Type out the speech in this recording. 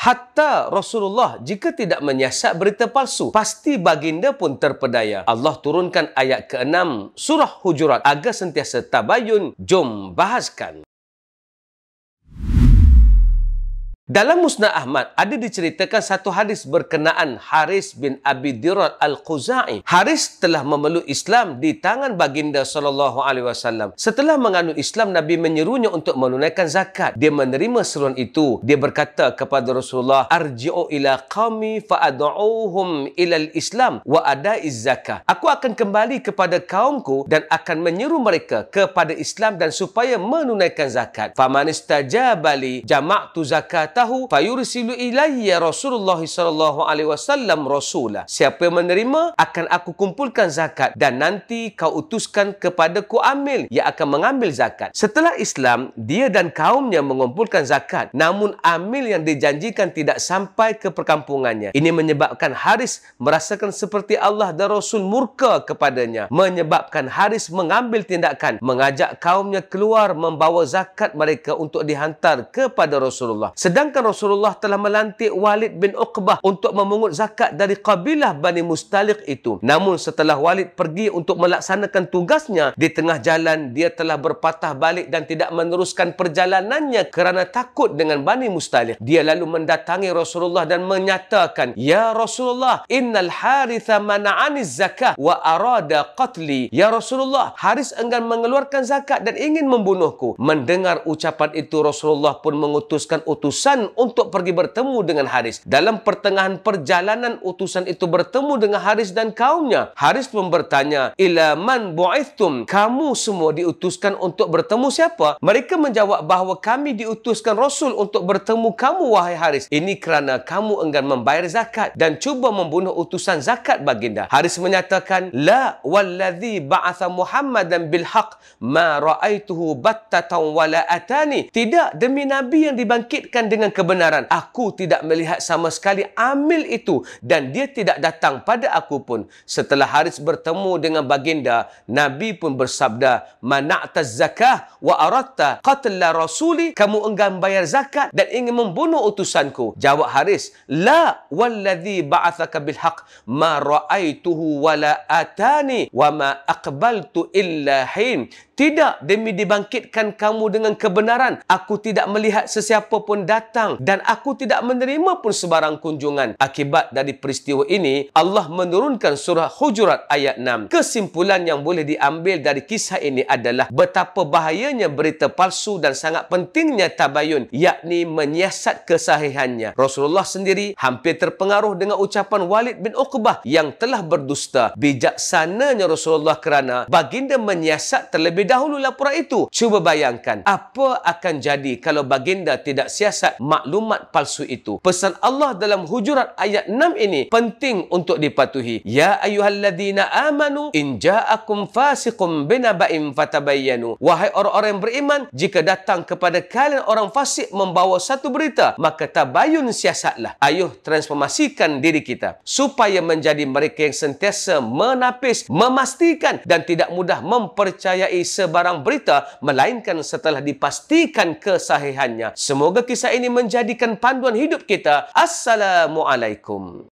Hatta Rasulullah jika tidak menyiasat berita palsu, pasti baginda pun terpedaya. Allah turunkan ayat ke-6 surah Hujurat agar sentiasa tabayun. Jom bahaskan. Dalam Musnah Ahmad ada diceritakan satu hadis berkenaan Haris bin Abi Dirar Al-Khuzai. Haris telah memeluk Islam di tangan baginda sallallahu alaihi wasallam. Setelah menganut Islam Nabi menyerunya untuk menunaikan zakat. Dia menerima seruan itu. Dia berkata kepada Rasulullah, "Arji'u ila qaumi fa'ad'uuhum ila al-Islam wa ada'iz zakah." Aku akan kembali kepada kaumku dan akan menyeru mereka kepada Islam dan supaya menunaikan zakat. jamak tu zakat tahu fayursilu ilayya Rasulullah sallallahu alaihi wasallam rasula. Siapa yang menerima akan aku kumpulkan zakat dan nanti kau utuskan kepadaku amil yang akan mengambil zakat. Setelah Islam, dia dan kaumnya mengumpulkan zakat. Namun amil yang dijanjikan tidak sampai ke perkampungannya. Ini menyebabkan Haris merasakan seperti Allah dan Rasul murka kepadanya. Menyebabkan Haris mengambil tindakan mengajak kaumnya keluar membawa zakat mereka untuk dihantar kepada Rasulullah. Sedang Sedangkan Rasulullah telah melantik Walid bin Uqbah untuk memungut zakat dari kabilah Bani Mustalik itu. Namun setelah Walid pergi untuk melaksanakan tugasnya, di tengah jalan dia telah berpatah balik dan tidak meneruskan perjalanannya kerana takut dengan Bani Mustalik. Dia lalu mendatangi Rasulullah dan menyatakan, Ya Rasulullah, innal haritha mana'ani zakah wa arada qatli. Ya Rasulullah, Haris enggan mengeluarkan zakat dan ingin membunuhku. Mendengar ucapan itu, Rasulullah pun mengutuskan utusan utusan untuk pergi bertemu dengan Haris. Dalam pertengahan perjalanan utusan itu bertemu dengan Haris dan kaumnya. Haris pun bertanya, "Ila man bu'ithum? Kamu semua diutuskan untuk bertemu siapa?" Mereka menjawab bahawa kami diutuskan Rasul untuk bertemu kamu wahai Haris. Ini kerana kamu enggan membayar zakat dan cuba membunuh utusan zakat baginda. Haris menyatakan, "La walladhi ba'atha Muhammad dan haqq ma ra'aituhu batta wala atani." Tidak demi nabi yang dibangkitkan dengan dengan kebenaran. Aku tidak melihat sama sekali amil itu dan dia tidak datang pada aku pun. Setelah Haris bertemu dengan baginda, Nabi pun bersabda, Mana'ta zakah wa aratta qatla rasuli. Kamu enggan bayar zakat dan ingin membunuh utusanku. Jawab Haris, La walladhi ba'athaka bilhaq ma ra'aituhu wala atani wa ma aqbaltu illa hin. Tidak demi dibangkitkan kamu dengan kebenaran. Aku tidak melihat sesiapa pun datang dan aku tidak menerima pun sebarang kunjungan. Akibat dari peristiwa ini, Allah menurunkan surah Hujurat ayat 6. Kesimpulan yang boleh diambil dari kisah ini adalah betapa bahayanya berita palsu dan sangat pentingnya tabayun, yakni menyiasat kesahihannya. Rasulullah sendiri hampir terpengaruh dengan ucapan Walid bin Uqbah yang telah berdusta. Bijaksananya Rasulullah kerana baginda menyiasat terlebih dahulu laporan itu. Cuba bayangkan apa akan jadi kalau baginda tidak siasat maklumat palsu itu. Pesan Allah dalam hujurat ayat 6 ini penting untuk dipatuhi. Ya ayyuhalladzina amanu in ja'akum fasikum binaba'in fatabayanu. Wahai orang-orang beriman, jika datang kepada kalian orang fasik membawa satu berita, maka tabayun siasatlah. Ayuh transformasikan diri kita supaya menjadi mereka yang sentiasa menapis, memastikan dan tidak mudah mempercayai sebarang berita melainkan setelah dipastikan kesahihannya. Semoga kisah ini menjadikan panduan hidup kita. Assalamualaikum.